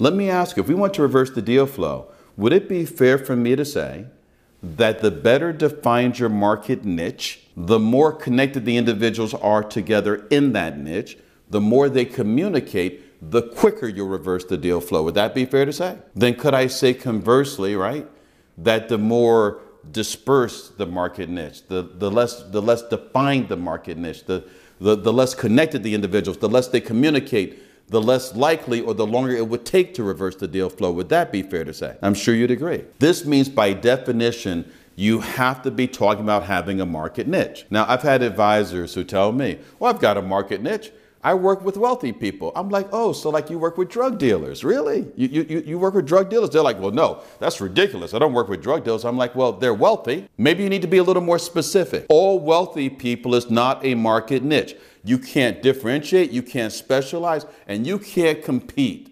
Let me ask you, if we want to reverse the deal flow, would it be fair for me to say that the better defined your market niche, the more connected the individuals are together in that niche, the more they communicate, the quicker you'll reverse the deal flow. Would that be fair to say? Then could I say conversely, right, that the more dispersed the market niche, the, the, less, the less defined the market niche, the, the, the less connected the individuals, the less they communicate, the less likely or the longer it would take to reverse the deal flow. Would that be fair to say? I'm sure you'd agree. This means by definition, you have to be talking about having a market niche. Now, I've had advisors who tell me, well, I've got a market niche. I work with wealthy people. I'm like, oh, so like you work with drug dealers. Really? You, you, you work with drug dealers? They're like, well, no, that's ridiculous. I don't work with drug dealers. I'm like, well, they're wealthy. Maybe you need to be a little more specific. All wealthy people is not a market niche. You can't differentiate, you can't specialize, and you can't compete.